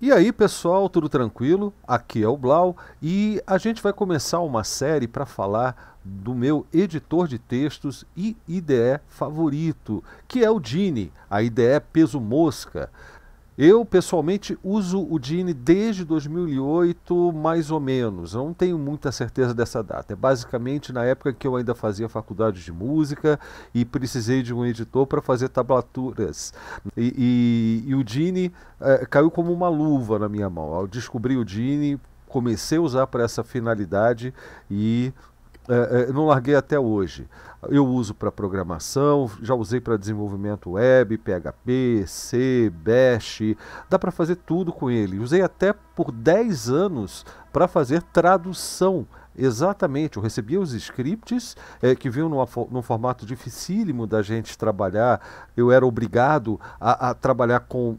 E aí, pessoal, tudo tranquilo? Aqui é o Blau e a gente vai começar uma série para falar do meu editor de textos e IDE favorito, que é o Dini, a IDE Peso Mosca. Eu, pessoalmente, uso o DIN desde 2008, mais ou menos. Eu não tenho muita certeza dessa data. É basicamente na época que eu ainda fazia faculdade de música e precisei de um editor para fazer tablaturas. E, e, e o DIN é, caiu como uma luva na minha mão. Eu descobri o DIN, comecei a usar para essa finalidade e é, é, não larguei até hoje. Eu uso para programação, já usei para desenvolvimento web, PHP, C, Bash, dá para fazer tudo com ele. Usei até por 10 anos para fazer tradução. Exatamente, eu recebia os scripts é, que vinham numa, num formato dificílimo da gente trabalhar. Eu era obrigado a, a trabalhar com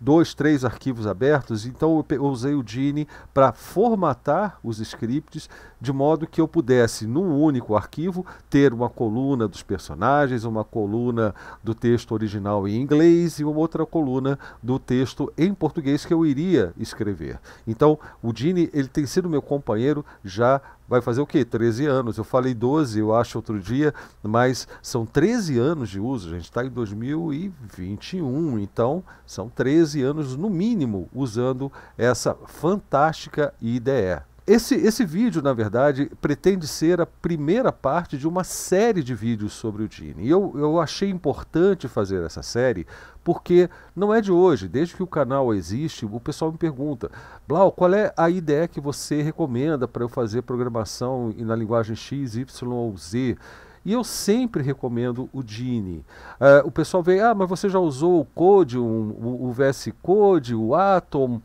dois, três arquivos abertos, então eu usei o Gini para formatar os scripts de modo que eu pudesse, num único arquivo, ter uma coluna dos personagens, uma coluna do texto original em inglês e uma outra coluna do texto em português que eu iria escrever. Então, o Gini ele tem sido meu companheiro já vai fazer o quê? 13 anos. Eu falei 12, eu acho, outro dia, mas são 13 anos de uso, a gente está em 2021, então são 13 anos no mínimo usando essa fantástica IDE. Esse, esse vídeo, na verdade, pretende ser a primeira parte de uma série de vídeos sobre o Dini. E eu, eu achei importante fazer essa série porque não é de hoje, desde que o canal existe, o pessoal me pergunta, Blau, qual é a ideia que você recomenda para eu fazer programação na linguagem X, Y ou Z? E eu sempre recomendo o Gini. Uh, eh, o pessoal vem, ah, mas você já usou o Code, um, o, o VS Code, o Atom.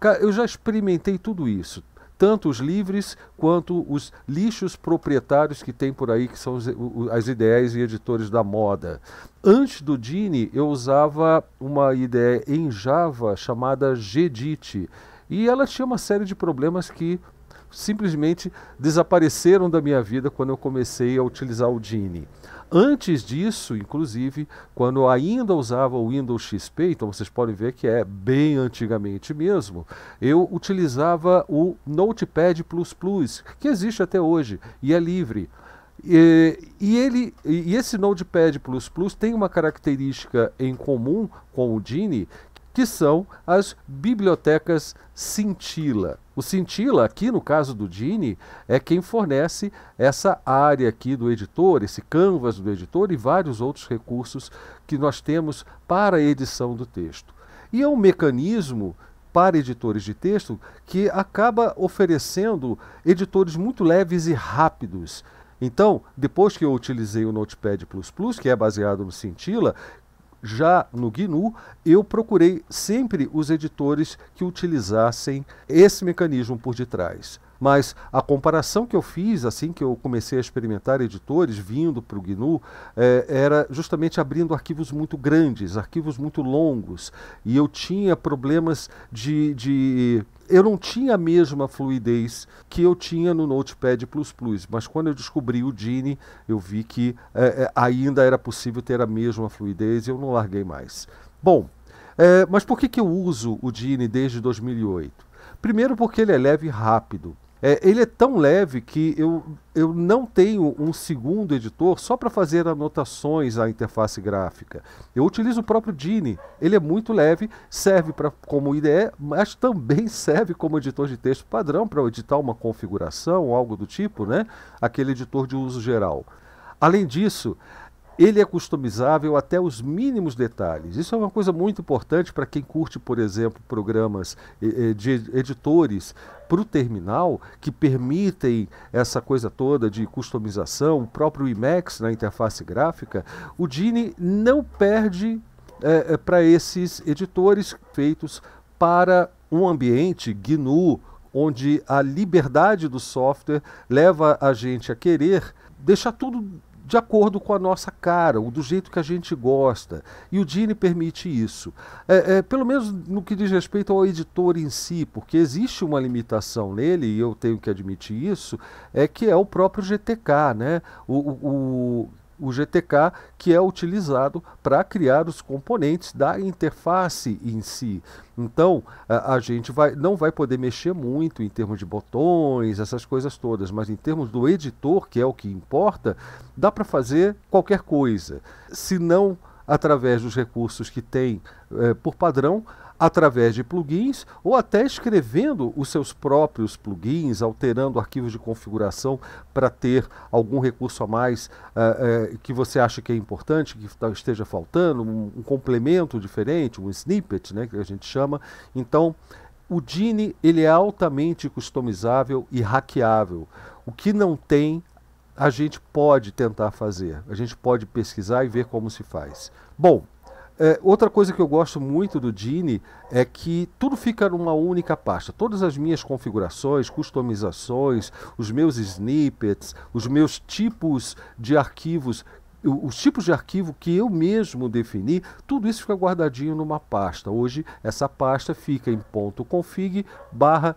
Cara, eu já experimentei tudo isso tanto os livres quanto os lixos proprietários que tem por aí, que são as ideias e editores da moda. Antes do Dini, eu usava uma ideia em Java chamada Gedit. E ela tinha uma série de problemas que simplesmente desapareceram da minha vida quando eu comecei a utilizar o Dini. Antes disso, inclusive, quando ainda usava o Windows XP, então vocês podem ver que é bem antigamente mesmo, eu utilizava o Notepad++, que existe até hoje e é livre. E, e, ele, e esse Notepad++ tem uma característica em comum com o Dini, que são as bibliotecas Cintila. O Cintila, aqui no caso do Dini, é quem fornece essa área aqui do editor, esse canvas do editor e vários outros recursos que nós temos para a edição do texto. E é um mecanismo para editores de texto que acaba oferecendo editores muito leves e rápidos. Então, depois que eu utilizei o Notepad, que é baseado no Cintila, já no GNU, eu procurei sempre os editores que utilizassem esse mecanismo por detrás. Mas a comparação que eu fiz, assim que eu comecei a experimentar editores vindo para o GNU, eh, era justamente abrindo arquivos muito grandes, arquivos muito longos. E eu tinha problemas de, de eu não tinha a mesma fluidez que eu tinha no Notepad++, mas quando eu descobri o Gini, eu vi que eh, eh, ainda era possível ter a mesma fluidez e eu não larguei mais. Bom, mas por que, que eu uso o Gini desde 2008? Primeiro porque ele é leve e rápido. É, ele é tão leve que eu, eu não tenho um segundo editor só para fazer anotações à interface gráfica. Eu utilizo o próprio Dini. Ele é muito leve, serve pra, como IDE, mas também serve como editor de texto padrão para editar uma configuração ou algo do tipo, né? aquele editor de uso geral. Além disso, ele é customizável até os mínimos detalhes. Isso é uma coisa muito importante para quem curte, por exemplo, programas de editores para o terminal que permitem essa coisa toda de customização, o próprio Emacs na interface gráfica. O Dini não perde é, é, para esses editores feitos para um ambiente GNU onde a liberdade do software leva a gente a querer deixar tudo de acordo com a nossa cara, ou do jeito que a gente gosta. E o Dine permite isso. É, é, pelo menos no que diz respeito ao editor em si, porque existe uma limitação nele, e eu tenho que admitir isso, é que é o próprio GTK, né? O, o, o o GTK, que é utilizado para criar os componentes da interface em si. Então, a, a, gente vai, não vai poder mexer muito em termos de botões, essas coisas todas, mas em termos do editor, que é o que importa, dá para fazer qualquer coisa. Se não através dos recursos que tem eh, por padrão, através de plugins ou até escrevendo os seus próprios plugins, alterando arquivos de configuração para ter algum recurso a mais uh, uh, que você acha que é importante, que esteja faltando, um, um, complemento diferente, um snippet, né, que a gente chama. Então, o Dini ele é altamente customizável e hackeável. O que não tem, a gente pode tentar fazer. A gente pode pesquisar e ver como se faz. Bom, é, outra coisa que eu gosto muito do Dini é que tudo fica numa única pasta. Todas as minhas configurações, customizações, os meus snippets, os meus tipos de arquivos os tipos de arquivo que eu mesmo defini, tudo isso fica guardadinho numa pasta. Hoje essa pasta fica em .config barra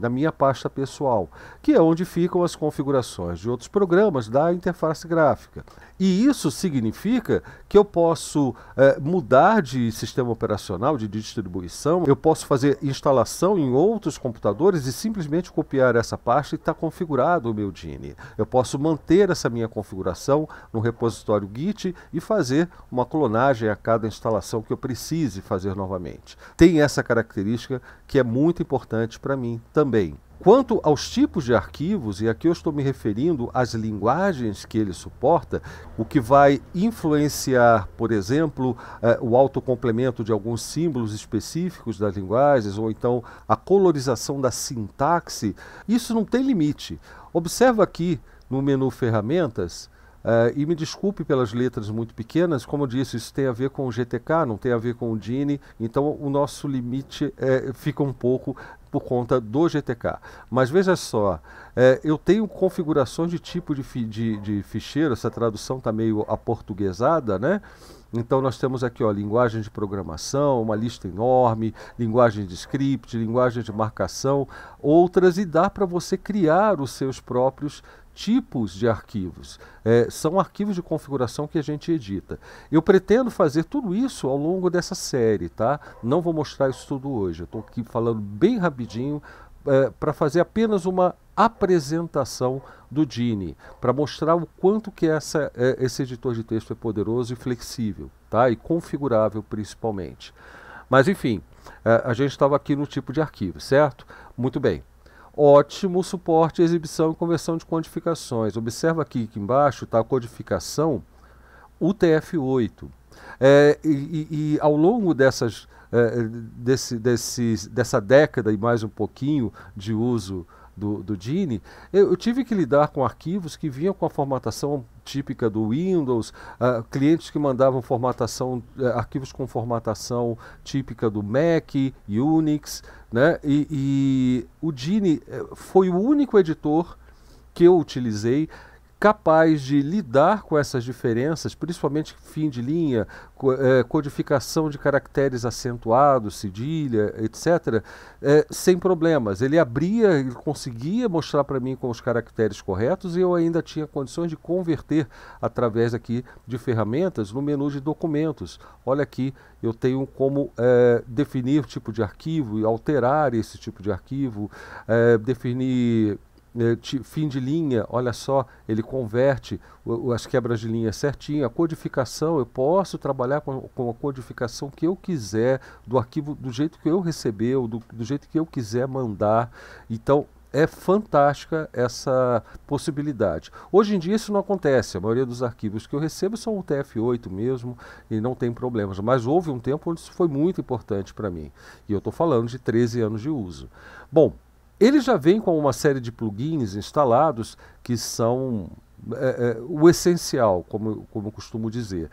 na minha pasta pessoal, que é onde ficam as configurações de outros programas da interface gráfica. E isso significa que eu posso é, mudar de sistema operacional, de distribuição, eu posso fazer instalação em outros computadores e simplesmente copiar essa pasta e está configurado o meu DIN. Eu posso manter essa minha configuração no repositório repositório Git e fazer uma clonagem a cada instalação que eu precise fazer novamente. Tem essa característica que é muito importante para mim também. Quanto aos tipos de arquivos, e aqui eu estou me referindo às linguagens que ele suporta, o que vai influenciar, por exemplo, eh, o autocomplemento de alguns símbolos específicos das linguagens, ou então a colorização da sintaxe, isso não tem limite. Observa aqui no menu Ferramentas Uh, e me desculpe pelas letras muito pequenas, como eu disse, isso tem a ver com o GTK, não tem a ver com o DINE, então o nosso limite é, fica um pouco por conta do GTK. Mas veja só, é, eu tenho configurações de tipo de, fi, de, de ficheiro, essa tradução está meio aportuguesada, né? Então nós temos aqui, ó, linguagem de programação, uma lista enorme, linguagem de script, linguagem de marcação, outras e dá para você criar os seus próprios tipos de arquivos. É, são arquivos de configuração que a gente edita. Eu pretendo fazer tudo isso ao longo dessa série, tá? Não vou mostrar isso tudo hoje. Eu estou aqui falando bem rapidinho é, para fazer apenas uma apresentação do Dini, para mostrar o quanto que essa, é, esse editor de texto é poderoso e flexível, tá? E configurável principalmente. Mas enfim, é, a gente estava aqui no tipo de arquivo, certo? Muito bem ótimo suporte à exibição e conversão de quantificações. Observa aqui que embaixo está a codificação UTF-8. É, e, e, ao longo dessas, é, desse, desse, dessa década e mais um pouquinho de uso do, do Gene, eu, eu, tive que lidar com arquivos que vinham com a formatação típica do Windows, uh, clientes que mandavam formatação, uh, arquivos com formatação típica do Mac, Unix, né? E, e o Gini eh, foi o único editor que eu utilizei capaz de lidar com essas diferenças, principalmente fim de linha, é, codificação de caracteres acentuados, cedilha, etc., é, sem problemas. Ele abria, ele conseguia mostrar para mim com os caracteres corretos e eu ainda tinha condições de converter através aqui de ferramentas no menu de documentos. Olha aqui, eu tenho como é, definir tipo de arquivo e alterar esse tipo de arquivo, é, definir né, fim de linha, olha só, ele converte as quebras de linha certinho. A codificação, eu posso trabalhar com, a codificação que eu quiser, do arquivo do jeito que eu receber, ou do, do jeito que eu quiser mandar. Então, é fantástica essa possibilidade. Hoje em dia isso não acontece, a maioria dos arquivos que eu recebo são o TF8 mesmo e não tem problemas, mas houve um tempo onde isso foi muito importante para mim. E eu estou falando de 13 anos de uso. Bom, ele já vem com uma série de plugins instalados que são é, é, o essencial, como, como eu costumo dizer.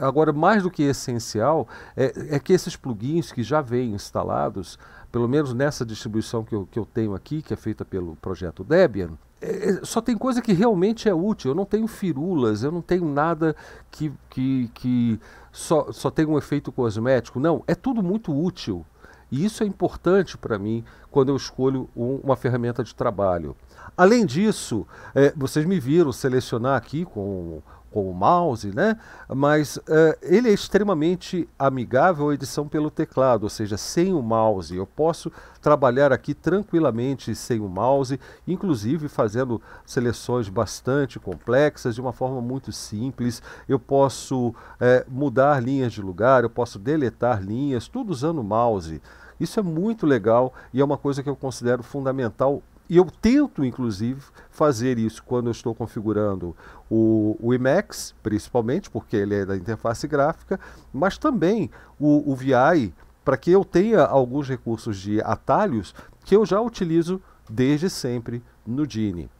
Agora, mais do que essencial, é, é, que esses plugins que já vêm instalados, pelo menos nessa distribuição que eu, que eu tenho aqui, que é feita pelo projeto Debian, é, é, só tem coisa que realmente é útil. Eu não tenho firulas, eu não tenho nada que, que, que só, só tem um efeito cosmético. Não, é tudo muito útil. E isso é importante para mim quando eu escolho um, uma ferramenta de trabalho. Além disso, é, vocês me viram selecionar aqui com, com o mouse, né? mas é, ele é extremamente amigável à edição pelo teclado, ou seja, sem o mouse. Eu posso trabalhar aqui tranquilamente sem o mouse, inclusive fazendo seleções bastante complexas de uma forma muito simples. Eu posso é, mudar linhas de lugar, eu posso deletar linhas, tudo usando o mouse. Isso é muito legal e é uma coisa que eu considero fundamental. E eu tento, inclusive, fazer isso quando eu estou configurando o, o Emacs, principalmente, porque ele é da interface gráfica, mas também o, o VI, para que eu tenha alguns recursos de atalhos que eu já utilizo desde sempre no Dini.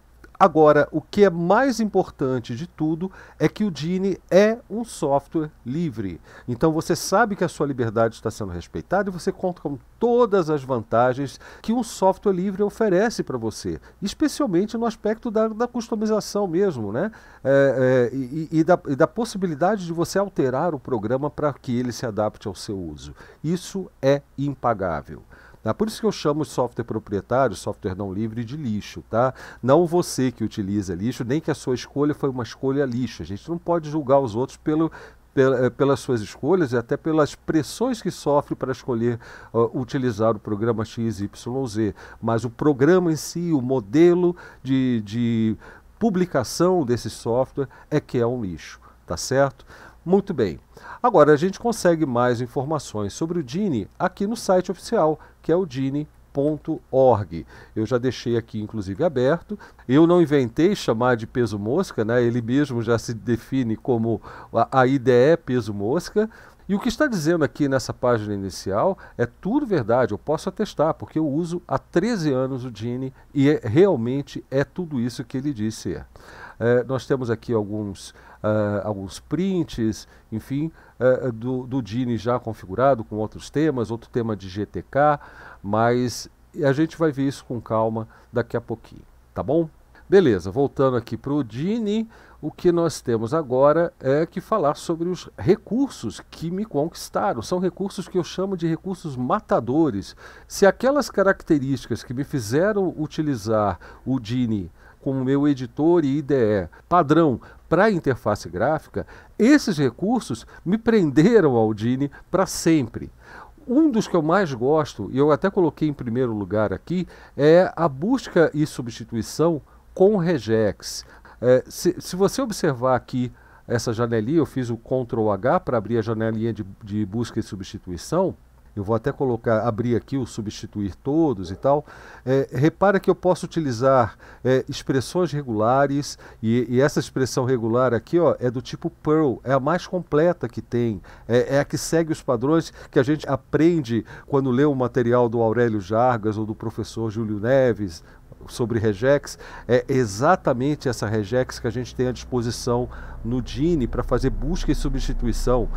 Agora, o que é mais importante de tudo é que o Dini é um software livre. Então você sabe que a sua liberdade está sendo respeitada e você conta com todas as vantagens que um software livre oferece para você, especialmente no aspecto da, da customização mesmo, né? É, é, e, e, da, e da possibilidade de você alterar o programa para que ele se adapte ao seu uso. Isso é impagável. Tá? Por isso que eu chamo software proprietário, software não livre, de lixo. Tá? Não você que utiliza lixo, nem que a sua escolha foi uma escolha lixo. A gente não pode julgar os outros pelo, eh, pelas suas escolhas e até pelas pressões que sofre para escolher uh, utilizar o programa XYZ. Mas o programa em si, o modelo de, de publicação desse software é que é um lixo, tá certo? Muito bem. Agora a gente consegue mais informações sobre o Dini aqui no site oficial, que é o dini.org. Eu já deixei aqui inclusive aberto. Eu não inventei chamar de peso mosca, né? Ele mesmo já se define como a, a IDE é peso mosca. E o que está dizendo aqui nessa página inicial é tudo verdade, eu posso atestar, porque eu uso há 13 anos o Dini e é, realmente é tudo isso que ele disse. É, nós temos aqui alguns uh, alguns prints, enfim, uh, do, do Dini já configurado com outros temas, outro tema de GTK, mas a gente vai ver isso com calma daqui a pouquinho, tá bom? Beleza, voltando aqui para o Dini, o que nós temos agora é que falar sobre os recursos que me conquistaram. São recursos que eu chamo de recursos matadores. Se aquelas características que me fizeram utilizar o Dini como meu editor e IDE padrão para a interface gráfica, esses recursos me prenderam ao Dini para sempre. Um dos que eu mais gosto, e eu até coloquei em primeiro lugar aqui, é a busca e substituição com regex. É, se, se você observar aqui essa janelinha, eu fiz o Ctrl H para abrir a janelinha de, de busca e substituição, eu vou até colocar, abrir aqui o substituir todos e tal. É, repara que eu posso utilizar é, expressões regulares e, e, essa expressão regular aqui ó, é do tipo Perl, é a mais completa que tem, é, é, a que segue os padrões que a gente aprende quando lê o material do Aurélio Jargas ou do professor Júlio Neves sobre regex, é exatamente essa regex que a gente tem à disposição no DINE para fazer busca e substituição.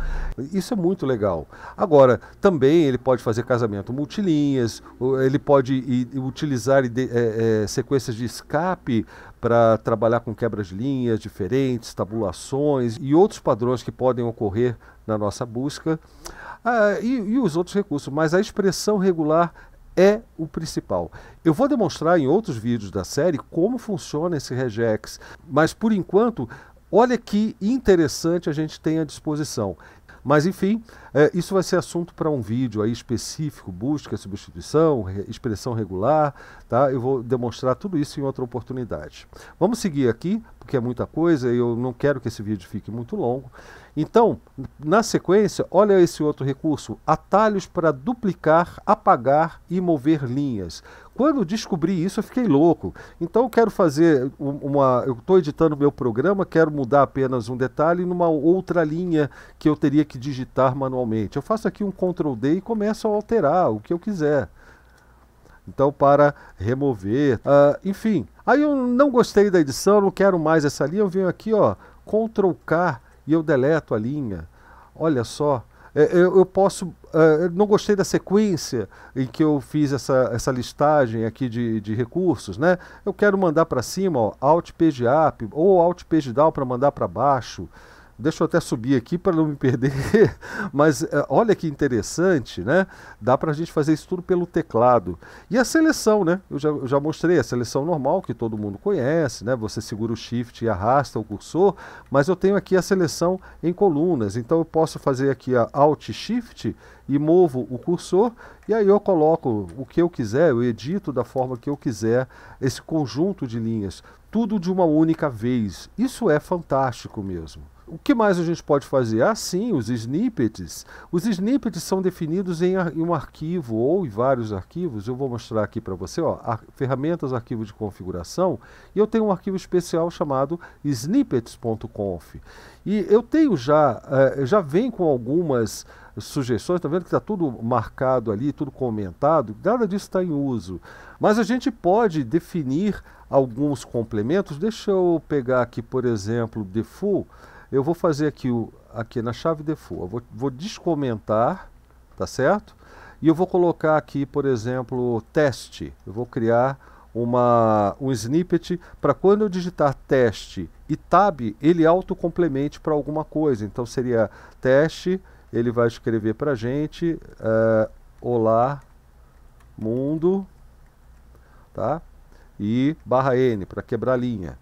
Isso é muito legal. Agora, também ele pode fazer casamento multilinhas, ele pode utilizar é, é, sequências de escape para trabalhar com quebras de linhas diferentes, tabulações e outros padrões que podem ocorrer na nossa busca. Ah, e, e os outros recursos, mas a expressão regular é o principal. Eu vou demonstrar em outros vídeos da série como funciona esse regex, mas por enquanto, olha que interessante a gente tem à disposição. Mas, enfim, é, isso vai ser assunto para um vídeo aí específico, busca, substituição, re, expressão regular, tá? Eu vou demonstrar tudo isso em outra oportunidade. Vamos seguir aqui, porque é muita coisa e eu não quero que esse vídeo fique muito longo. Então, na sequência, olha esse outro recurso, atalhos para duplicar, apagar e mover linhas. Quando descobri isso, eu fiquei louco. Então, eu quero fazer uma. Eu estou editando meu programa, quero mudar apenas um detalhe numa outra linha que eu teria que digitar manualmente. Eu faço aqui um Ctrl D e começo a alterar o que eu quiser. Então, para remover, uh, enfim. Aí eu não gostei da edição, não quero mais essa linha. Eu venho aqui, ó, Ctrl K e eu deleto a linha. Olha só, é, eu, eu posso. É, não gostei da sequência em que eu fiz essa, essa listagem aqui de, de recursos, né? Eu quero mandar para cima, ó, Alt Page Up ou Alt Page Down para mandar para baixo. Deixa eu até subir aqui para não me perder. Mas eh, olha que interessante, né? Dá para a gente fazer isso tudo pelo teclado. E a seleção, né? Eu já, eu já mostrei a seleção normal que todo mundo conhece, né? Você segura o shift e arrasta o cursor, mas eu tenho aqui a seleção em colunas. Então eu posso fazer aqui a Alt Shift e movo o cursor e aí eu coloco o que eu quiser, eu edito da forma que eu quiser esse conjunto de linhas, tudo de uma única vez. Isso é fantástico mesmo. O que mais a gente pode fazer? Ah, sim, os snippets. Os snippets são definidos em, um arquivo ou em vários arquivos. Eu vou mostrar aqui para você, ó, ferramentas, arquivo de configuração. E eu tenho um arquivo especial chamado snippets.conf. E eu tenho já, eh, já vem com algumas sugestões, está vendo que está tudo marcado ali, tudo comentado, nada disso está em uso. Mas a gente pode definir alguns complementos. Deixa eu pegar aqui, por exemplo, default. Eu vou fazer aqui, o, aqui na chave default, vou, vou descomentar, tá certo? E eu vou colocar aqui, por exemplo, teste. Eu vou criar uma, um snippet para quando eu digitar teste e tab, ele autocomplemente para alguma coisa. Então seria teste, ele vai escrever para a gente, uh, olá mundo, tá? E barra N para quebrar linha,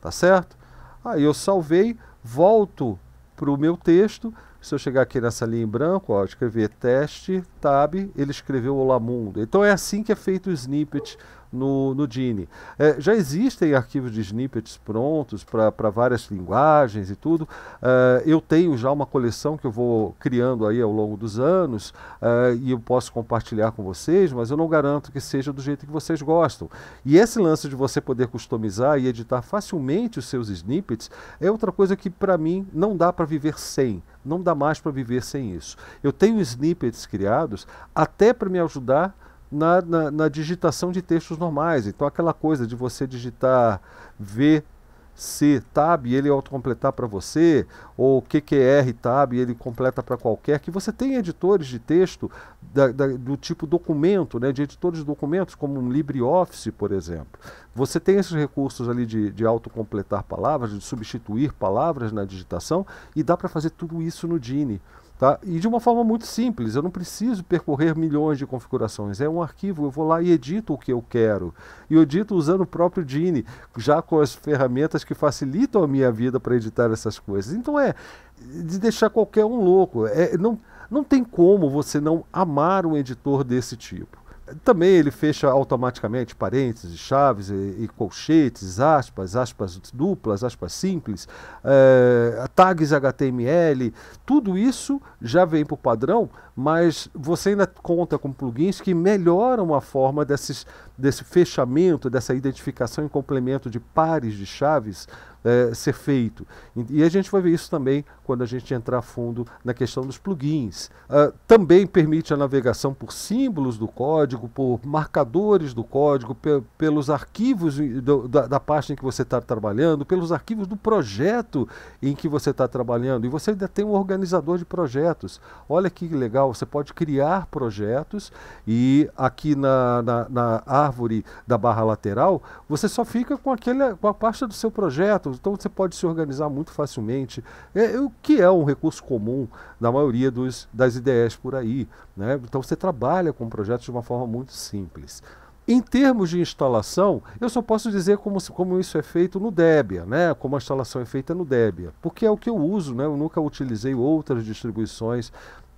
tá certo? Aí eu salvei, Volto para o meu texto. Se eu chegar aqui nessa linha em branco, ó, escrever teste, tab, ele escreveu Olá Mundo. Então é assim que é feito o snippet no, no Dini. É, já existem arquivos de snippets prontos para várias linguagens e tudo. É, eu tenho já uma coleção que eu vou criando aí ao longo dos anos é, e eu posso compartilhar com vocês, mas eu não garanto que seja do jeito que vocês gostam. E esse lance de você poder customizar e editar facilmente os seus snippets é outra coisa que para mim não dá para viver sem não dá mais para viver sem isso. Eu tenho snippets criados até para me ajudar na, na, na, digitação de textos normais. Então, aquela coisa de você digitar VC tab e ele autocompletar para você, ou QQR tab e ele completa para qualquer, que você tem editores de texto da, da, do tipo documento, né, de editores de documentos, como um LibreOffice, por exemplo. Você tem esses recursos ali de, de autocompletar palavras, de substituir palavras na digitação, e dá para fazer tudo isso no Dini. Tá? E de uma forma muito simples, eu não preciso percorrer milhões de configurações. É um arquivo, eu vou lá e edito o que eu quero. E eu edito usando o próprio Gini, já com as ferramentas que facilitam a minha vida para editar essas coisas. Então é de deixar qualquer um louco. É, não, não tem como você não amar um editor desse tipo. Também ele fecha automaticamente parênteses, chaves e, e colchetes, aspas, aspas duplas, aspas simples, eh, tags HTML, tudo isso já vem por padrão, mas você ainda conta com plugins que melhoram a forma desses, desse fechamento, dessa identificação e complemento de pares de chaves é, ser feito. E a gente vai ver isso também quando a gente entrar fundo na questão dos plugins. Uh, também permite a navegação por símbolos do código, por marcadores do código, pe pelos arquivos do, da, da pasta em que você está trabalhando, pelos arquivos do projeto em que você está trabalhando. E você ainda tem um organizador de projetos. Olha que legal, você pode criar projetos e aqui na, na, na árvore da barra lateral, você só fica com, aquele, com a pasta do seu projeto então você pode se organizar muito facilmente, é, é, o que é um recurso comum da maioria dos, das IDEs por aí. Né? Então você trabalha com projetos de uma forma muito simples. Em termos de instalação, eu só posso dizer como, como, isso é feito no Debian, né? como a instalação é feita no Debian, porque é o que eu uso, né? eu nunca utilizei outras distribuições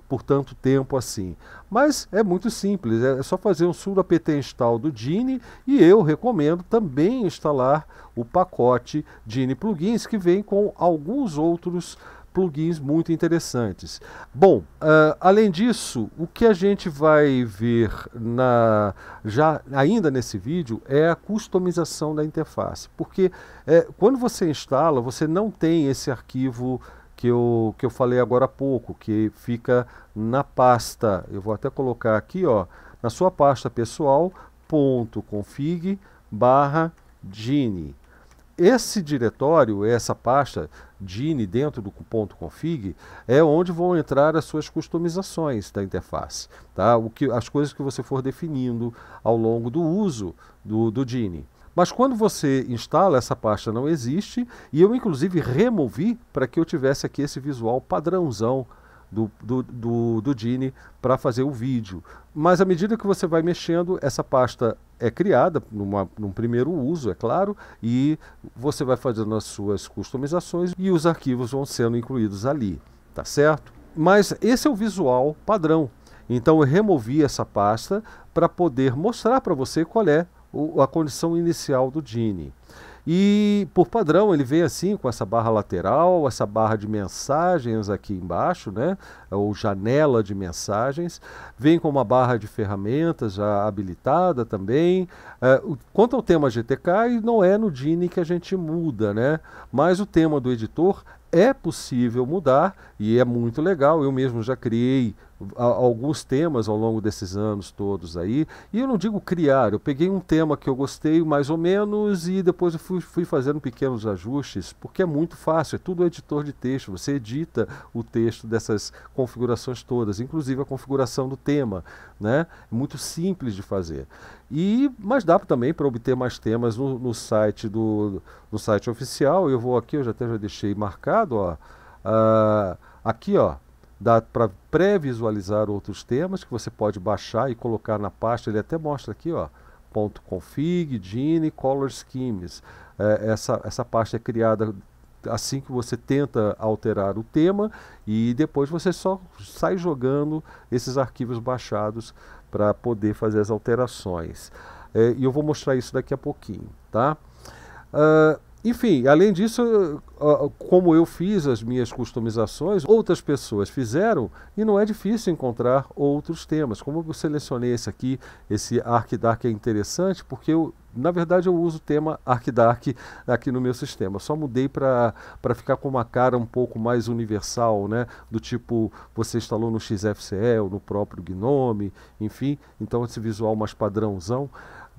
por tanto tempo assim. Mas é muito simples, é, é só fazer um sudo apt install do Gene e eu recomendo também instalar o pacote Gene Plugins que vem com alguns outros plugins muito interessantes. Bom, uh, além disso, o que a gente vai ver na, já ainda nesse vídeo é a customização da interface, porque eh, quando você instala, você não tem esse arquivo que eu, que eu falei agora há pouco, que fica na pasta. Eu vou até colocar aqui, ó, na sua pasta pessoal, ponto config barra Gini. Esse diretório, essa pasta Gini dentro do ponto config é onde vão entrar as suas customizações da interface, tá? O que, as coisas que você for definindo ao longo do uso do, do Gini. Mas quando você instala, essa pasta não existe, e eu inclusive removi para que eu tivesse aqui esse visual padrãozão do, do, do, do Gini para fazer o vídeo. Mas à medida que você vai mexendo, essa pasta é criada numa, num primeiro uso, é claro, e você vai fazendo as suas customizações e os arquivos vão sendo incluídos ali, tá certo? Mas esse é o visual padrão. Então eu removi essa pasta para poder mostrar para você qual é o, a condição inicial do Dini. E por padrão ele vem assim com essa barra lateral, essa barra de mensagens aqui embaixo, né? Ou janela de mensagens. Vem com uma barra de ferramentas já habilitada também. É, quanto ao tema GTK, não é no Dini que a gente muda, né? Mas o tema do editor é possível mudar e é muito legal. Eu mesmo já criei alguns temas ao longo desses anos todos aí. E eu não digo criar, eu peguei um tema que eu gostei mais ou menos e depois eu fui, fui fazendo pequenos ajustes, porque é muito fácil, é tudo editor de texto, você edita o texto dessas configurações todas, inclusive a configuração do tema, né? É muito simples de fazer. E, mas dá também para obter mais temas no, no, site do no site oficial. Eu vou aqui, eu já até já deixei marcado, ó. Uh, aqui, ó, Dá para pré-visualizar outros temas que você pode baixar e colocar na pasta. Ele até mostra aqui, ó, ponto .config, Gene, Color Schemes. É, essa, essa pasta é criada assim que você tenta alterar o tema e depois você só sai jogando esses arquivos baixados para poder fazer as alterações. É, e eu vou mostrar isso daqui a pouquinho, tá? Uh, enfim, além disso, como eu fiz as minhas customizações, outras pessoas fizeram e não é difícil encontrar outros temas. Como eu selecionei esse aqui, esse ArcDark é interessante porque eu, na verdade eu uso o tema ArcDark aqui no meu sistema. Só mudei para ficar com uma cara um pouco mais universal, né? Do tipo, você instalou no XFCE ou no próprio Gnome, enfim. Então esse visual mais padrãozão.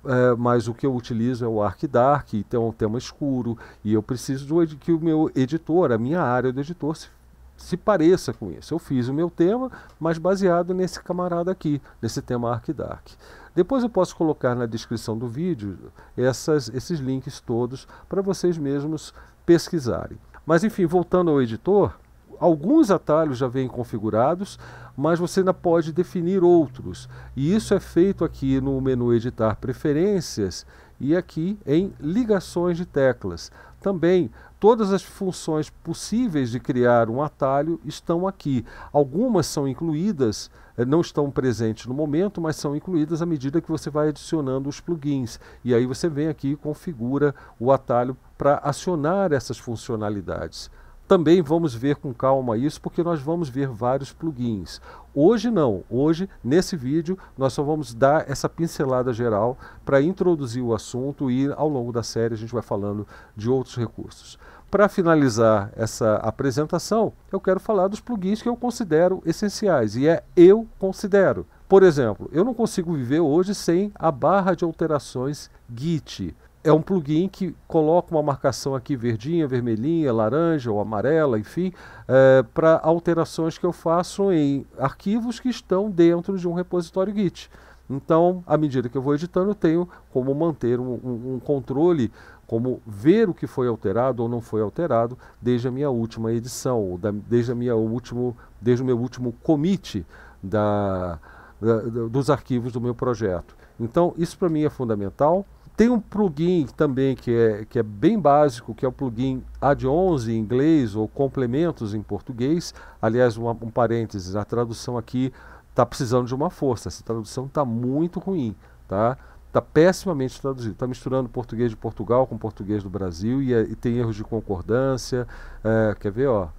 É, mas o que eu utilizo é o ArcDark, então é um tema escuro, e eu preciso que o meu editor, a minha área do editor, se, se pareça com isso. Eu fiz o meu tema, mas baseado nesse camarada aqui, nesse tema ArcDark. Depois eu posso colocar na descrição do vídeo essas, esses links todos para vocês mesmos pesquisarem. Mas enfim, voltando ao editor, alguns atalhos já vêm configurados, mas você ainda pode definir outros. E isso é feito aqui no menu Editar Preferências e aqui em Ligações de Teclas. Também todas as funções possíveis de criar um atalho estão aqui. Algumas são incluídas, eh, não estão presentes no momento, mas são incluídas à medida que você vai adicionando os plugins. E aí você vem aqui e configura o atalho para acionar essas funcionalidades. Também vamos ver com calma isso, porque nós vamos ver vários plugins. Hoje não, hoje nesse vídeo nós só vamos dar essa pincelada geral para introduzir o assunto e ao longo da série a gente vai falando de outros recursos. Para finalizar essa apresentação, eu quero falar dos plugins que eu considero essenciais e é eu considero. Por exemplo, eu não consigo viver hoje sem a barra de alterações Git é um plugin que coloca uma marcação aqui verdinha, vermelhinha, laranja ou amarela, enfim, é, eh, para alterações que eu faço em arquivos que estão dentro de um repositório Git. Então, à medida que eu vou editando, eu tenho como manter um, um, um controle, como ver o que foi alterado ou não foi alterado desde a minha última edição, ou da, desde, a minha último, desde o meu último commit da, da, dos arquivos do meu projeto. Então, isso para mim é fundamental. Tem um plugin também que é, que é bem básico, que é o plugin ad 11 em inglês ou complementos em português. Aliás, uma, um parênteses, a tradução aqui está precisando de uma força. Essa tradução está muito ruim, tá? Está pessimamente traduzido. Está misturando português de Portugal com português do Brasil e, e tem erros de concordância. É, quer ver? Ó,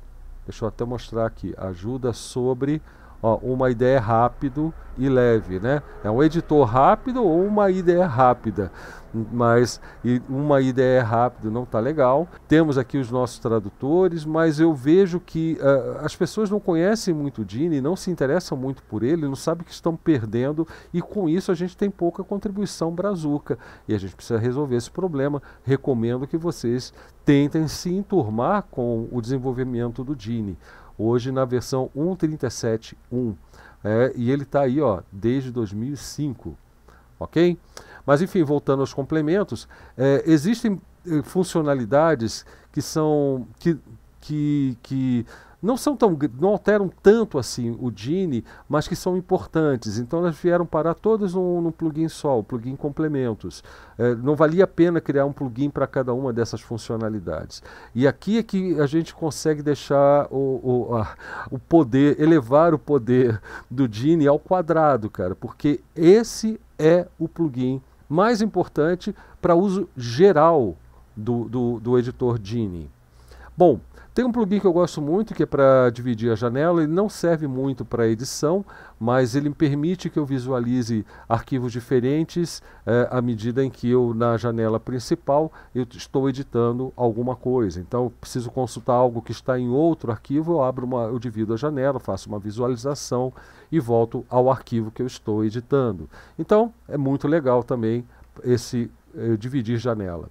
deixa eu até mostrar aqui. Ajuda sobre ó, uma ideia rápido e leve, né? É um editor rápido ou uma ideia rápida, mas uma ideia rápida não está legal. Temos aqui os nossos tradutores, mas eu vejo que uh, as pessoas não conhecem muito o Dini, não se interessam muito por ele, não sabem que estão perdendo e com isso a gente tem pouca contribuição brazuca e a gente precisa resolver esse problema. Recomendo que vocês tentem se enturmar com o desenvolvimento do Dini hoje na versão 1.37.1. É, e ele está aí ó, desde 2005. Ok? Mas enfim, voltando aos complementos, é, existem eh, funcionalidades que são. que, que, que não são tão não alteram tanto assim o Gini mas que são importantes. Então elas vieram parar todas num, num plugin só, o plugin complementos. É, não valia a pena criar um plugin para cada uma dessas funcionalidades. E aqui é que a gente consegue deixar o, o, a, o poder, elevar o poder do Gini ao quadrado, cara, porque esse é o plugin mais importante para uso geral do, do, do editor Gini Bom, tem um plugin que eu gosto muito que é para dividir a janela, ele não serve muito para edição, mas ele permite que eu visualize arquivos diferentes eh, à medida em que eu, na janela principal, eu estou editando alguma coisa. Então, preciso consultar algo que está em outro arquivo, eu abro uma, eu divido a janela, faço uma visualização e volto ao arquivo que eu estou editando. Então, é muito legal também esse eh, dividir janela.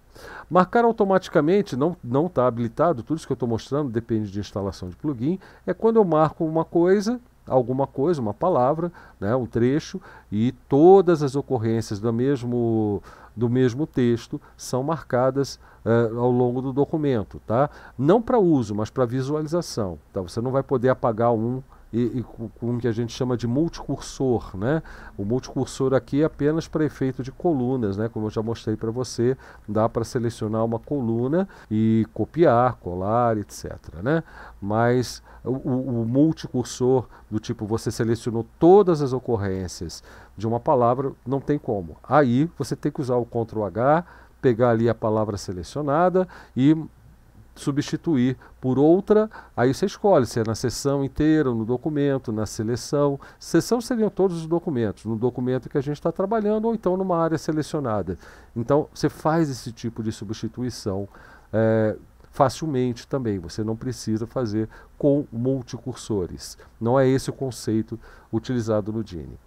Marcar automaticamente, não está habilitado, tudo isso que eu estou mostrando depende de instalação de plugin, é quando eu marco uma coisa, alguma coisa, uma palavra, né, um trecho, e todas as ocorrências do mesmo, do mesmo texto são marcadas eh, ao longo do documento. Tá? Não para uso, mas para visualização. Tá? Você não vai poder apagar um e, e com o que a gente chama de multicursor. Né? O multicursor aqui é apenas para efeito de colunas, né? como eu já mostrei para você, dá para selecionar uma coluna e copiar, colar, etc. Né? Mas o, o, o multicursor do tipo você selecionou todas as ocorrências de uma palavra, não tem como. Aí você tem que usar o Ctrl H, pegar ali a palavra selecionada e substituir por outra, aí você escolhe se é na sessão inteira, no documento, na seleção. Sessão seriam todos os documentos, no documento que a gente está trabalhando ou então numa área selecionada. Então você faz esse tipo de substituição é, facilmente também, você não precisa fazer com multicursores. Não é esse o conceito utilizado no DINE.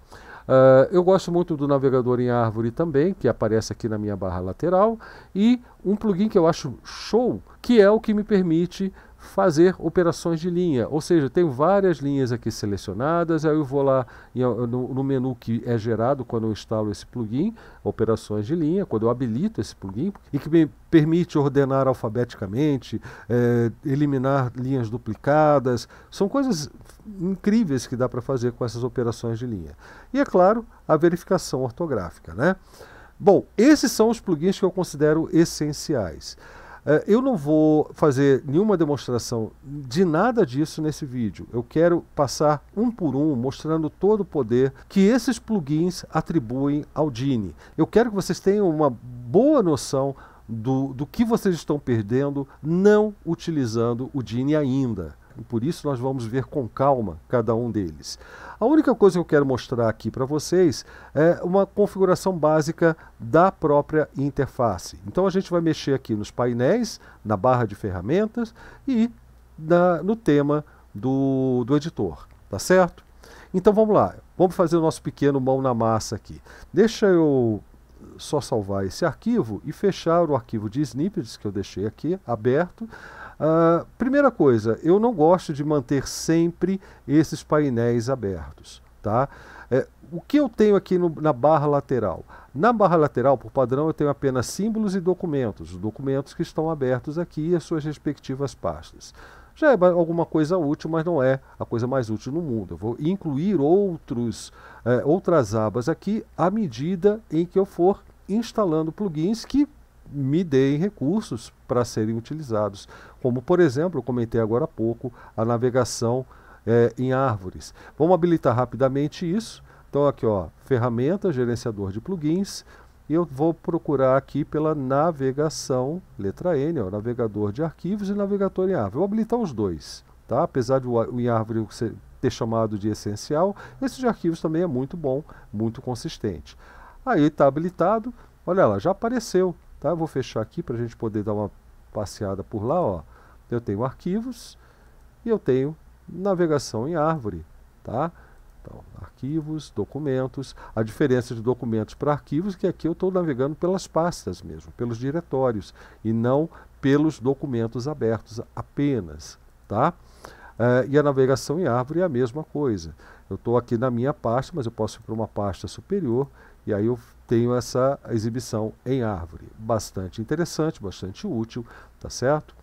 Uh, eu gosto muito do navegador em árvore também, que aparece aqui na minha barra lateral, e um plugin que eu acho show, que é o que me permite fazer operações de linha, ou seja, tem várias linhas aqui selecionadas, aí eu vou lá no, menu que é gerado quando eu instalo esse plugin, operações de linha, quando eu habilito esse plugin, e que me permite ordenar alfabeticamente, é, eliminar linhas duplicadas, são coisas incríveis que dá para fazer com essas operações de linha. E é claro, a verificação ortográfica, né? Bom, esses são os plugins que eu considero essenciais. É, eu não vou fazer nenhuma demonstração de nada disso nesse vídeo. Eu quero passar um por um, mostrando todo o poder que esses plugins atribuem ao Dini. Eu quero que vocês tenham uma boa noção do, do que vocês estão perdendo não utilizando o Dini ainda. Por isso, nós vamos ver com calma cada um deles. A única coisa que eu quero mostrar aqui para vocês é uma configuração básica da própria interface. Então a gente vai mexer aqui nos painéis, na barra de ferramentas e na, no tema do, do editor, tá certo? Então vamos lá, vamos fazer o nosso pequeno mão na massa aqui. Deixa eu só salvar esse arquivo e fechar o arquivo de snippets que eu deixei aqui aberto. Uh, primeira coisa, eu não gosto de manter sempre esses painéis abertos. Tá? É, o que eu tenho aqui no, na barra lateral? Na barra lateral, por padrão, eu tenho apenas símbolos e documentos, documentos que estão abertos aqui e as suas respectivas pastas. Já é alguma coisa útil, mas não é a coisa mais útil no mundo. Eu vou incluir outros, é, outras abas aqui à medida em que eu for instalando plugins que me deem recursos para serem utilizados como, por exemplo, comentei agora há pouco, a navegação é, em árvores. Vamos habilitar rapidamente isso. Então, aqui, ó, ferramenta, gerenciador de plugins, e eu vou procurar aqui pela navegação, letra N, ó, navegador de arquivos e navegador em árvore. Eu vou habilitar os dois, tá? Apesar de o em árvore ser, ter chamado de essencial, esse de arquivos também é muito bom, muito consistente. Aí está habilitado, olha lá, já apareceu, tá? Eu vou fechar aqui para a gente poder dar uma passeada por lá, ó, eu tenho arquivos e eu tenho navegação em árvore, tá? Então, arquivos, documentos, a diferença de documentos para arquivos é que aqui eu estou navegando pelas pastas mesmo, pelos diretórios e não pelos documentos abertos apenas, tá? Uh, e a navegação em árvore é a mesma coisa. Eu estou aqui na minha pasta, mas eu posso ir para uma pasta superior e aí eu tenho essa exibição em árvore. Bastante interessante, bastante útil, tá certo?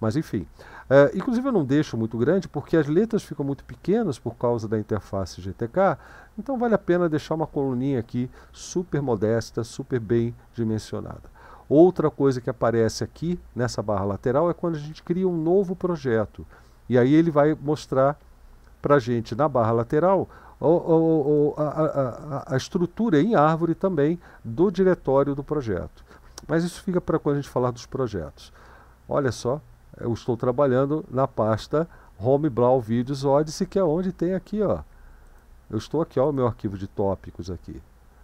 Mas enfim. É, inclusive eu não deixo muito grande porque as letras ficam muito pequenas por causa da interface GTK, então vale a pena deixar uma coluninha aqui super modesta, super bem dimensionada. Outra coisa que aparece aqui nessa barra lateral é quando a gente cria um novo projeto. E aí ele vai mostrar para a gente na barra lateral o, o, a, a, a estrutura em árvore também do diretório do projeto. Mas isso fica para quando a gente falar dos projetos. Olha só, eu estou trabalhando na pasta Home Blau Videos Odyssey, que é onde tem aqui, ó. Eu estou aqui, ó, o meu arquivo de tópicos aqui.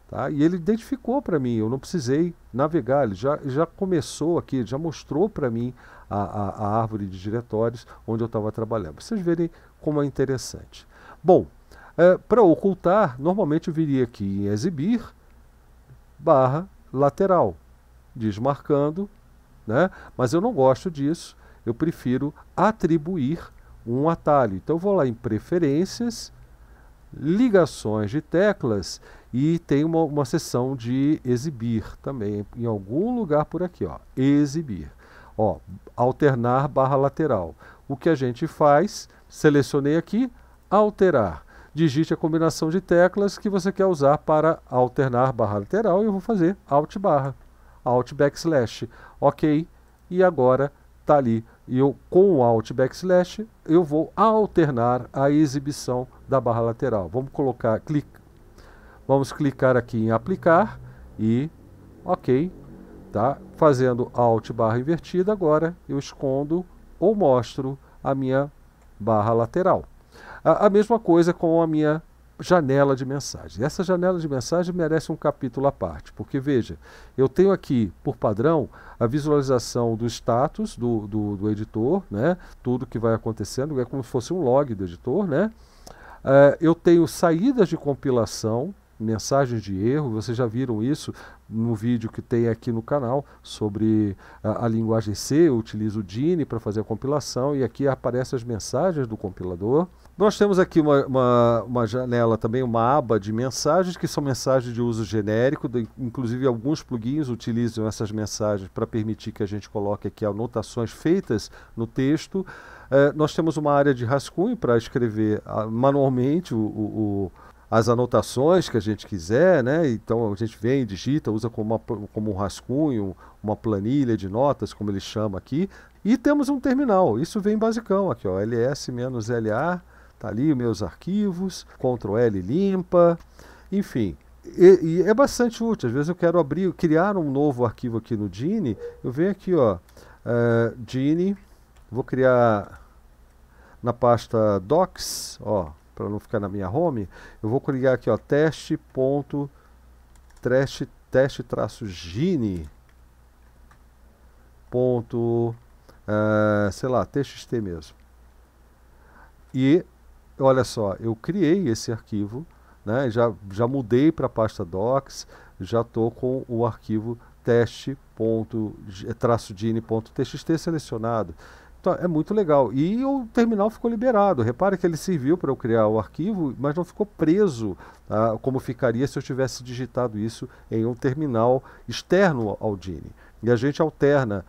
Tá? E ele identificou para mim, eu não precisei navegar, ele já, já começou aqui, já mostrou para mim a, a, a, árvore de diretórios onde eu estava trabalhando. Pra vocês verem como é interessante. Bom, é, para ocultar, normalmente eu viria aqui em exibir, barra lateral, desmarcando, né? mas eu não gosto disso, eu prefiro atribuir um atalho. Então eu vou lá em preferências, ligações de teclas e tem uma, uma seção de exibir também, em algum lugar por aqui, ó, exibir. Ó, alternar barra lateral. O que a gente faz, selecionei aqui, alterar digite a combinação de teclas que você quer usar para alternar barra lateral. e Eu vou fazer alt barra, alt backslash, ok. E agora está ali. E eu, com o alt backslash, eu vou alternar a exibição da barra lateral. Vamos colocar, clica, vamos clicar aqui em aplicar e ok. Tá? Fazendo alt barra invertida, agora eu escondo ou mostro a minha barra lateral. A, a mesma coisa com a minha janela de mensagem. Essa janela de mensagem merece um capítulo à parte, porque veja, eu tenho aqui, por padrão, a visualização do status do, do, do editor, né? tudo que vai acontecendo, é como se fosse um log do editor. Né? Uh, eu tenho saídas de compilação, mensagens de erro, vocês já viram isso no vídeo que tem aqui no canal sobre a, a linguagem C, eu utilizo o Dini para fazer a compilação e aqui aparecem as mensagens do compilador. Nós temos aqui uma, uma, uma, janela também, uma aba de mensagens, que são mensagens de uso genérico, de, inclusive alguns plugins utilizam essas mensagens para permitir que a gente coloque aqui anotações feitas no texto. Eh, nós temos uma área de rascunho para escrever ah, manualmente o, o as anotações que a gente quiser, né? Então a gente vem, digita, usa como, uma, como um rascunho, uma planilha de notas, como ele chama aqui. E temos um terminal. Isso vem basicão aqui, ó, ls-la, tá ali meus arquivos, Ctrl L limpa, enfim. E, e é bastante útil. Às vezes eu quero abrir, criar um novo arquivo aqui no Gini, Eu venho aqui, ó, uh, vou criar na pasta docs, ó, para não ficar na minha home, eu vou criar aqui, ó, teste ponto teste teste traço gine ponto uh, sei lá txt mesmo e olha só eu criei esse arquivo né já já mudei para a pasta docs já estou com o arquivo teste ponto traço gine ponto txt selecionado Tá, é muito legal. E o terminal ficou liberado. Repare que ele serviu para eu criar o arquivo, mas não ficou preso tá, como ficaria se eu tivesse digitado isso em um terminal externo ao Dini. E a gente alterna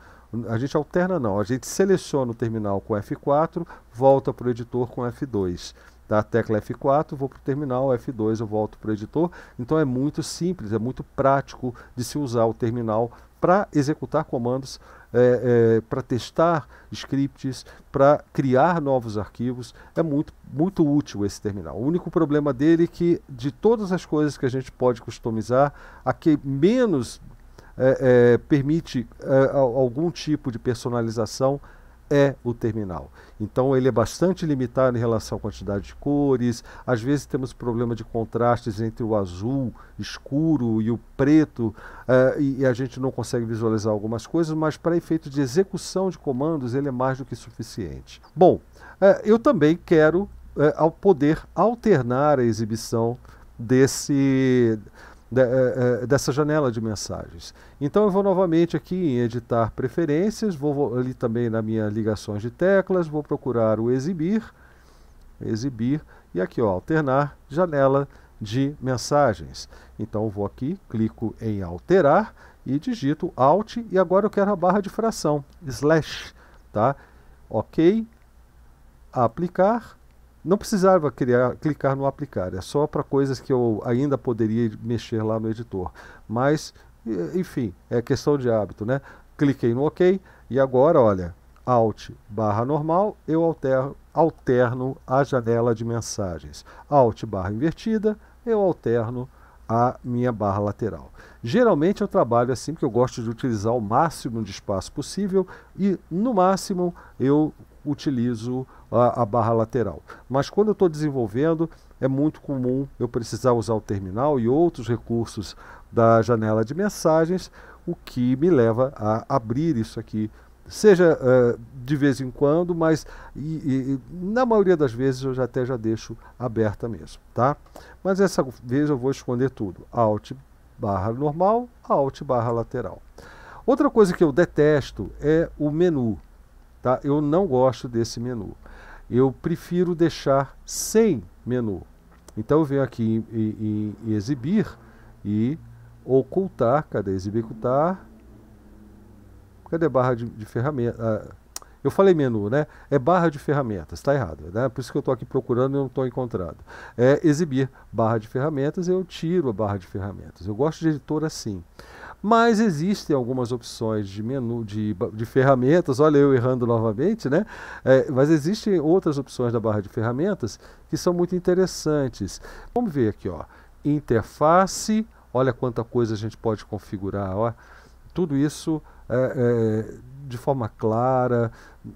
a gente alterna não, a gente seleciona o terminal com F4, volta para o editor com F2. Da tecla F4, vou para o terminal, F2 eu volto para o editor. Então é muito simples, é muito prático de se usar o terminal para executar comandos, é, é, para testar scripts, para criar novos arquivos. É muito, muito útil esse terminal. O único problema dele é que, de todas as coisas que a gente pode customizar, a que menos é, é permite é, algum tipo de personalização é o terminal. Então ele é bastante limitado em relação à quantidade de cores. Às vezes temos problema de contrastes entre o azul escuro e o preto uh, e, e, a gente não consegue visualizar algumas coisas, mas para efeito de execução de comandos ele é mais do que suficiente. Bom, uh, eu também quero uh, ao poder alternar a exibição desse eh, eh, dessa janela de mensagens. Então eu vou novamente aqui em editar preferências, vou ali também na minha ligações de teclas, vou procurar o exibir, exibir e aqui ó, alternar janela de mensagens. Então eu vou aqui, clico em alterar e digito alt e agora eu quero a barra de fração, slash, tá? OK, aplicar não precisava criar, clicar no aplicar, é só para coisas que eu ainda poderia mexer lá no editor. Mas, enfim, é questão de hábito, né? Cliquei no OK e agora, olha, Alt barra normal, eu altero, alterno a janela de mensagens. Alt barra invertida, eu alterno a minha barra lateral. Geralmente eu trabalho assim, porque eu gosto de utilizar o máximo de espaço possível e, no máximo, eu utilizo a, a barra lateral. Mas quando eu estou desenvolvendo, é muito comum eu precisar usar o terminal e outros recursos da janela de mensagens, o que me leva a abrir isso aqui, seja uh, de vez em quando, mas e, e, na maioria das vezes eu já até já deixo aberta mesmo, tá? Mas essa vez eu vou esconder tudo, Alt barra normal, Alt barra lateral. Outra coisa que eu detesto é o menu, Tá? Eu não gosto desse menu. Eu prefiro deixar sem menu. Então eu venho aqui em, em, em exibir e ocultar. Cadê exibir ocultar? Cadê barra de, de ferramenta? Ah, eu falei menu, né? É barra de ferramentas, está errado, né? Por isso que eu estou aqui procurando e não estou encontrando. É exibir barra de ferramentas, eu tiro a barra de ferramentas. Eu gosto de editor assim. Mas existem algumas opções de menu, de, de ferramentas, olha eu errando novamente, né? É, mas existem outras opções da barra de ferramentas que são muito interessantes. Vamos ver aqui, ó. Interface, olha quanta coisa a gente pode configurar, ó. Tudo isso é, é de forma clara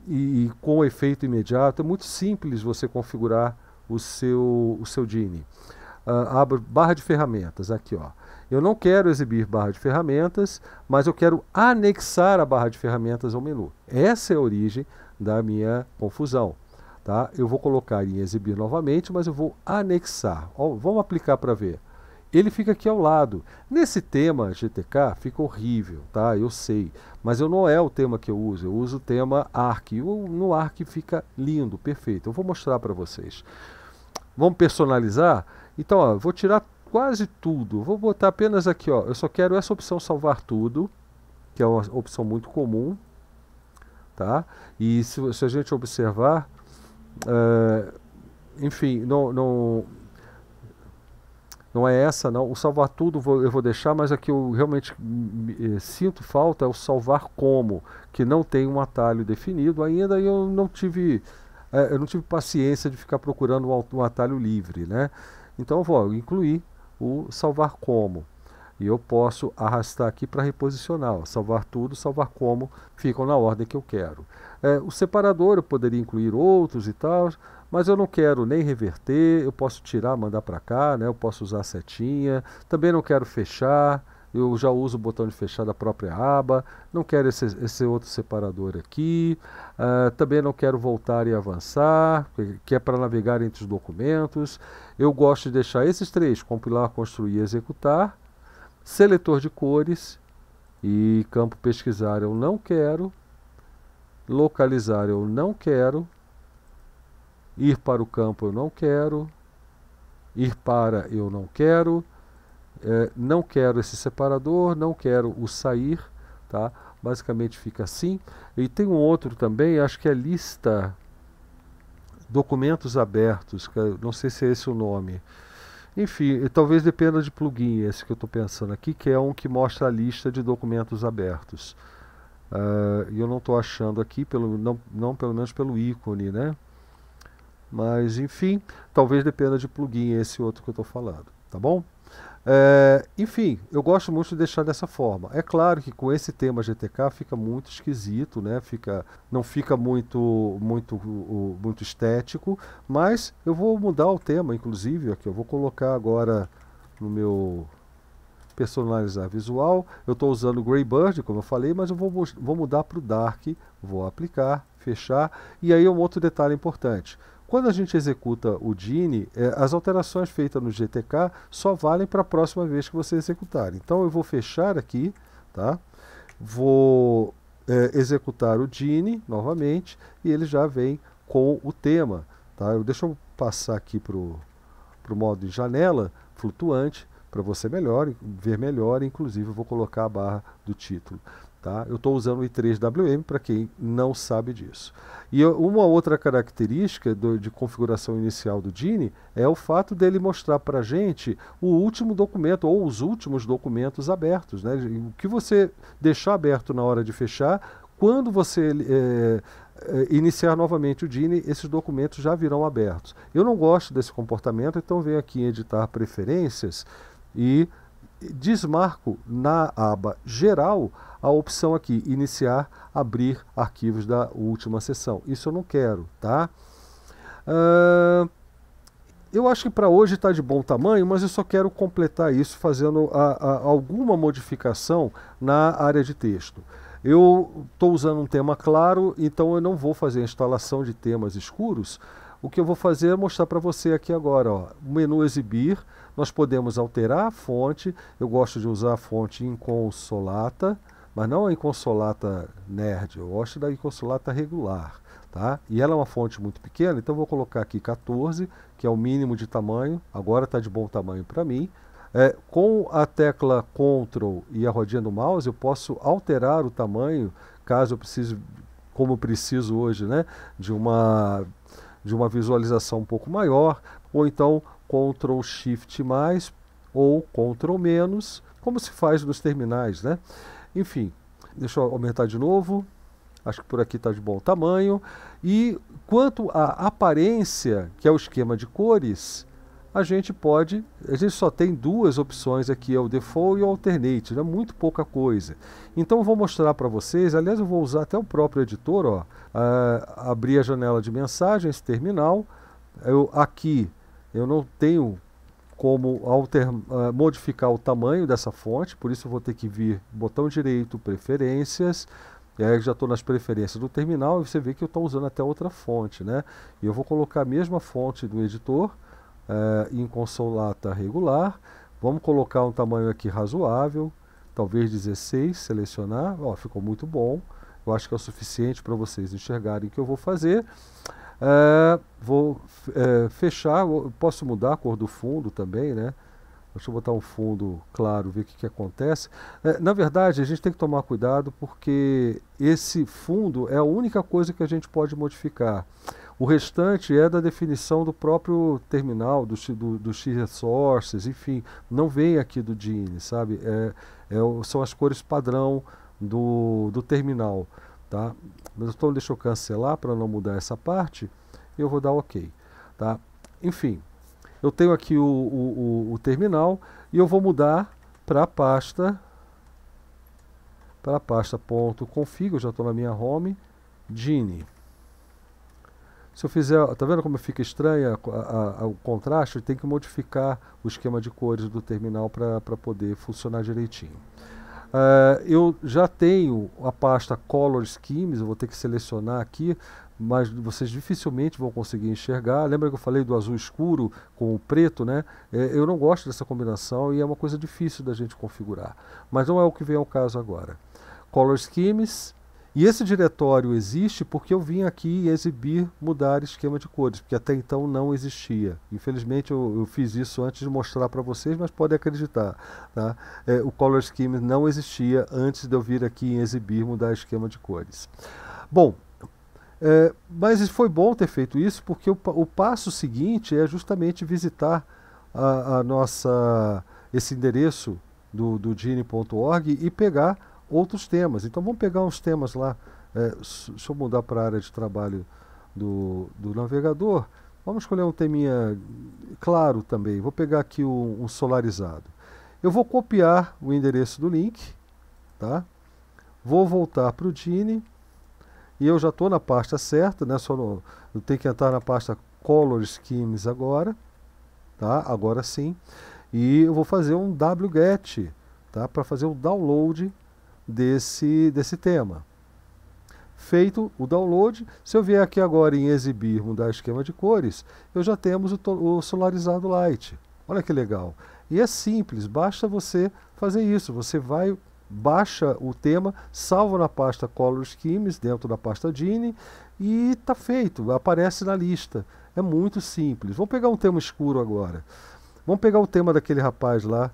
e, e, com efeito imediato. É muito simples você configurar o seu, o seu Dini. Uh, ah, abro barra de ferramentas, aqui ó. Eu não quero exibir barra de ferramentas, mas eu quero anexar a barra de ferramentas ao menu. Essa é a origem da minha confusão. Tá? Eu vou colocar em exibir novamente, mas eu vou anexar. Ó, vamos aplicar para ver. Ele fica aqui ao lado. Nesse tema GTK fica horrível, tá? Eu sei, mas eu não é o tema que eu uso. Eu uso o tema ARC. No ARC fica lindo, perfeito. Eu vou mostrar para vocês. Vamos personalizar? Então, ó, vou tirar quase tudo. Vou botar apenas aqui, ó. Eu só quero essa opção salvar tudo, que é uma opção muito comum, tá? E se, se a gente observar, uh, enfim, não, não, não é essa, não. O salvar tudo vou, eu vou deixar, mas aqui eu realmente eh, sinto falta é o salvar como, que não tem um atalho definido ainda. E eu não tive, eh, eu não tive paciência de ficar procurando um, um atalho livre, né? Então eu vou incluir o salvar como. E eu posso arrastar aqui para reposicionar. Ó, salvar tudo, salvar como ficam na ordem que eu quero. É, o separador eu poderia incluir outros e tal, mas eu não quero nem reverter. Eu posso tirar, mandar para cá, né? eu posso usar a setinha. Também não quero fechar. Eu já uso o botão de fechar da própria aba. Não quero esse, esse outro separador aqui. Uh, também não quero voltar e avançar, que é para navegar entre os documentos. Eu gosto de deixar esses três: compilar, construir e executar. Seletor de cores e campo pesquisar eu não quero. Localizar eu não quero. Ir para o campo eu não quero. Ir para eu não quero. É, não quero esse separador, não quero o sair, tá? Basicamente fica assim. E tem um outro também, acho que é lista documentos abertos, não sei se é esse o nome. Enfim, talvez dependa de plugin esse que eu estou pensando aqui, que é um que mostra a lista de documentos abertos. Ah, e uh, eu não estou achando aqui, pelo, não, não pelo menos pelo ícone, né? Mas enfim, talvez dependa de plugin esse outro que eu estou falando, tá bom? É, enfim, eu gosto muito de deixar dessa forma. É claro que com esse tema GTK fica muito esquisito, né? Fica, não fica muito, muito, muito estético, mas eu vou mudar o tema, inclusive, aqui. Eu vou colocar agora no meu personalizar visual. Eu estou usando o Greybird, como eu falei, mas eu vou, vou mudar para o Dark, vou aplicar, fechar. E aí um outro detalhe importante. Quando a gente executa o DINE, é, as alterações feitas no GTK só valem para a próxima vez que você executar. Então eu vou fechar aqui, tá? vou é, executar o DINE novamente e ele já vem com o tema. Tá? Eu, deixa eu passar aqui para o modo de janela flutuante para você melhor, ver melhor, inclusive eu vou colocar a barra do título. Tá? Eu estou usando o i3WM para quem não sabe disso. E uma outra característica do, de configuração inicial do Dini é o fato dele mostrar para a gente o último documento ou os últimos documentos abertos. Né? O que você deixar aberto na hora de fechar, quando você é, é, iniciar novamente o DINI, esses documentos já virão abertos. Eu não gosto desse comportamento, então venho aqui em editar preferências e desmarco na aba geral a opção aqui, iniciar, abrir arquivos da última sessão. Isso eu não quero, tá? Uh, eu acho que para hoje está de bom tamanho, mas eu só quero completar isso fazendo a, a, alguma modificação na área de texto. Eu estou usando um tema claro, então eu não vou fazer a instalação de temas escuros. O que eu vou fazer é mostrar para você aqui agora, ó, menu exibir, nós podemos alterar a fonte, eu gosto de usar a fonte inconsolata, mas não a inconsolata nerd, eu gosto da inconsolata regular. Tá? E ela é uma fonte muito pequena, então vou colocar aqui 14, que é o mínimo de tamanho, agora está de bom tamanho para mim. É, com a tecla Ctrl e a rodinha do mouse, eu posso alterar o tamanho, caso eu precise, como eu preciso hoje, né, de uma, de uma visualização um pouco maior, ou então Ctrl Shift mais ou Ctrl menos, como se faz nos terminais, né? Enfim, deixa eu aumentar de novo. Acho que por aqui está de bom tamanho. E quanto à aparência, que é o esquema de cores, a gente pode, a gente só tem duas opções aqui, é o default e o alternate, é né? muito pouca coisa. Então eu vou mostrar para vocês, aliás eu vou usar até o próprio editor, ó, a, ah, abrir a janela de mensagens, terminal, eu aqui eu não tenho como alter, uh, modificar o tamanho dessa fonte, por isso eu vou ter que vir botão direito, preferências, e aí já estou nas preferências do terminal e você vê que eu estou usando até outra fonte, né? E eu vou colocar a mesma fonte do editor uh, em consolata regular, vamos colocar um tamanho aqui razoável, talvez 16, selecionar, ó, ficou muito bom, eu acho que é o suficiente para vocês enxergarem o que eu vou fazer. Uh, vou uh, fechar, posso mudar a cor do fundo também, né? Deixa eu botar um fundo claro, ver o que, que acontece. É, na verdade, a gente tem que tomar cuidado porque esse fundo é a única coisa que a gente pode modificar. O restante é da definição do próprio terminal, do, do, do X-Resources, enfim, não vem aqui do DIN, sabe? É, é, são as cores padrão do, do terminal. Tá? Mas então deixa eu cancelar para não mudar essa parte e eu vou dar OK. Tá? Enfim, eu tenho aqui o, o, o, o terminal e eu vou mudar para a pasta para a pasta .config, eu já estou na minha home, Gini. Se eu fizer, tá vendo como fica estranha o contraste? Tem que modificar o esquema de cores do terminal para poder funcionar direitinho. Uh, eu já tenho a pasta Color Schemes, eu vou ter que selecionar aqui, mas vocês dificilmente vão conseguir enxergar. Lembra que eu falei do azul escuro com o preto, né? É, eu não gosto dessa combinação e é uma coisa difícil da gente configurar. Mas não é o que vem ao caso agora. Color Schemes, e esse diretório existe porque eu vim aqui exibir mudar esquema de cores, porque até então não existia. Infelizmente eu, eu fiz isso antes de mostrar para vocês, mas podem acreditar. Tá? É, o color scheme não existia antes de eu vir aqui em exibir mudar esquema de cores. Bom, é, mas foi bom ter feito isso porque o, o passo seguinte é justamente visitar a, a nossa esse endereço do, do gene.org e pegar outros temas. Então vamos pegar uns temas lá. É, deixa eu mudar para a área de trabalho do, do navegador. Vamos escolher um teminha claro também. Vou pegar aqui um, um solarizado. Eu vou copiar o endereço do link, tá? Vou voltar para o Dini e eu já estou na pasta certa, né? Só no, eu tenho que entrar na pasta Color Schemes agora, tá? Agora sim. E eu vou fazer um wget, tá? Para fazer o um download desse, desse tema. Feito o download, se eu vier aqui agora em exibir, mudar esquema de cores, eu já temos o, o solarizado light. Olha que legal. E é simples, basta você fazer isso. Você vai, baixa o tema, salva na pasta Color Schemes, dentro da pasta dini e está feito, aparece na lista. É muito simples. Vamos pegar um tema escuro agora. Vamos pegar o tema daquele rapaz lá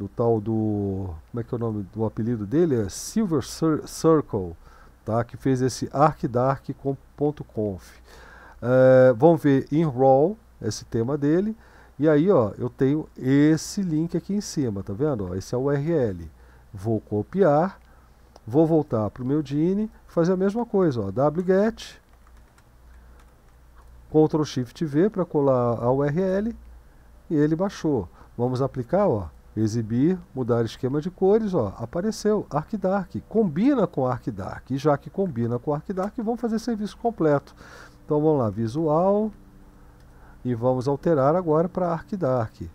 do tal do. Como é que é o nome do apelido dele? É Silver Cir Circle, tá? que fez esse arcdark.conf. É, vamos ver em RAW esse tema dele. E aí, ó, eu tenho esse link aqui em cima, tá vendo? Ó, esse é o URL. Vou copiar, vou voltar para o meu Dini, fazer a mesma coisa, ó, wget, Ctrl Shift V para colar a URL e ele baixou. Vamos aplicar, ó. Exibir, mudar esquema de cores, ó, apareceu, ArcDark, combina com ArcDark, e já que combina com ArcDark, vamos fazer serviço completo. Então vamos lá, visual, e vamos alterar agora para ArcDark.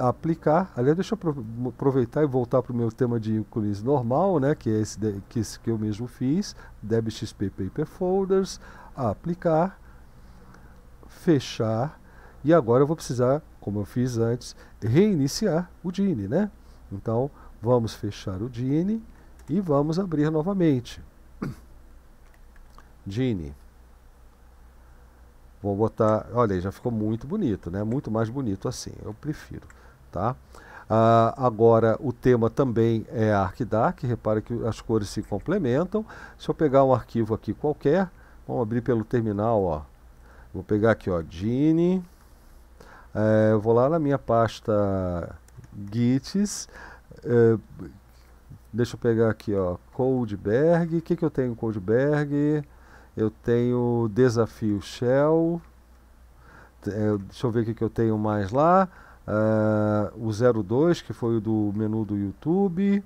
Aplicar, aliás, deixa eu aproveitar e voltar para o meu tema de ícones normal, né, que é esse, de, que, esse que eu mesmo fiz, DebXP Paper Folders, aplicar, fechar, e agora eu vou precisar como eu fiz antes, reiniciar o Dini, né? Então, vamos fechar o Dini e vamos abrir novamente. Dini. Vou botar, olha, já ficou muito bonito, né? Muito mais bonito assim, eu prefiro, tá? Ah, agora, o tema também é ArcDAC, repara que as cores se complementam. Se eu pegar um arquivo aqui qualquer, vamos abrir pelo terminal, ó. Vou pegar aqui, ó, Gini. É, eu vou lá na minha pasta Gits. É, deixa eu pegar aqui, ó, Codeberg. O que, que eu tenho Codeberg? Eu tenho Desafio Shell. É, deixa eu ver o que, que eu tenho mais lá. É, o 02, que foi o do menu do YouTube.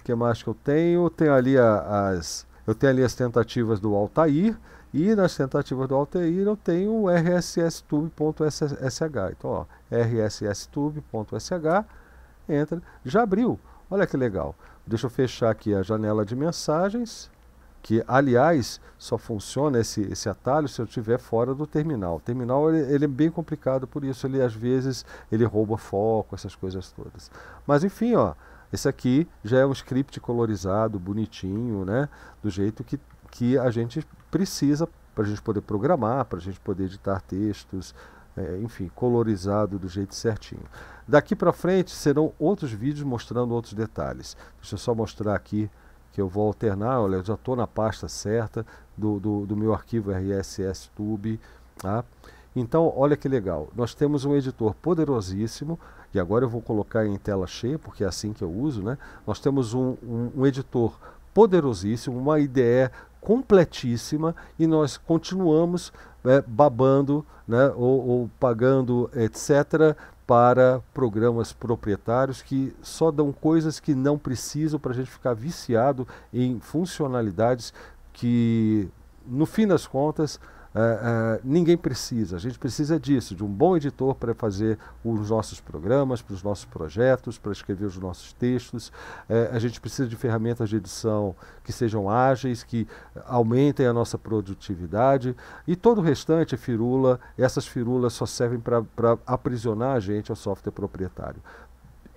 O que mais que eu tenho? Tenho ali a, as, eu tenho ali as tentativas do Altair. E nas tentativas do Altair eu tenho o rsstube.sh. Então, rsstube.sh entra, já abriu. Olha que legal. Deixa eu fechar aqui a janela de mensagens, que aliás só funciona esse, esse atalho se eu estiver fora do terminal. O terminal ele, ele, é bem complicado por isso, ele às vezes ele rouba foco, essas coisas todas. Mas enfim, ó, esse aqui já é um script colorizado, bonitinho, né? Do jeito que que a gente precisa para a gente poder programar, para a gente poder editar textos, é, enfim, colorizado do jeito certinho. Daqui para frente serão outros vídeos mostrando outros detalhes. Deixa eu só mostrar aqui que eu vou alternar, olha, eu já estou na pasta certa do, do, do meu arquivo RSS Tube, tá? Então, olha que legal, nós temos um editor poderosíssimo, e agora eu vou colocar em tela cheia, porque é assim que eu uso, né? Nós temos um, um, um editor poderosíssimo, uma IDE completíssima e nós continuamos é, babando né, ou, ou pagando, etc., para programas proprietários que só dão coisas que não precisam para a gente ficar viciado em funcionalidades que, no fim das contas, ah, ah, ninguém precisa, a gente precisa disso, de um bom editor para fazer os nossos programas, para os nossos projetos, para escrever os nossos textos. Uh, a gente precisa de ferramentas de edição que sejam ágeis, que aumentem a nossa produtividade. E todo o restante é firula, essas firulas só servem para aprisionar a gente ao software proprietário.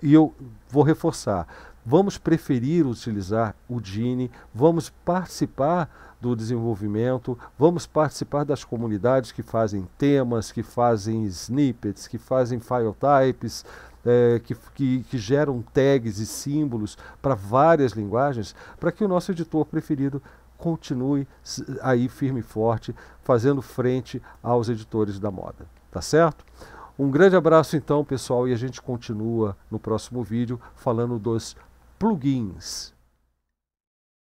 E eu vou reforçar, vamos preferir utilizar o Gini, vamos participar do desenvolvimento. Vamos participar das comunidades que fazem temas, que fazem snippets, que fazem file types, é, que, que, que, geram tags e símbolos para várias linguagens, para que o nosso editor preferido continue aí firme e forte, fazendo frente aos editores da moda. Tá certo? Um grande abraço então, pessoal, e a gente continua no próximo vídeo falando dos plugins.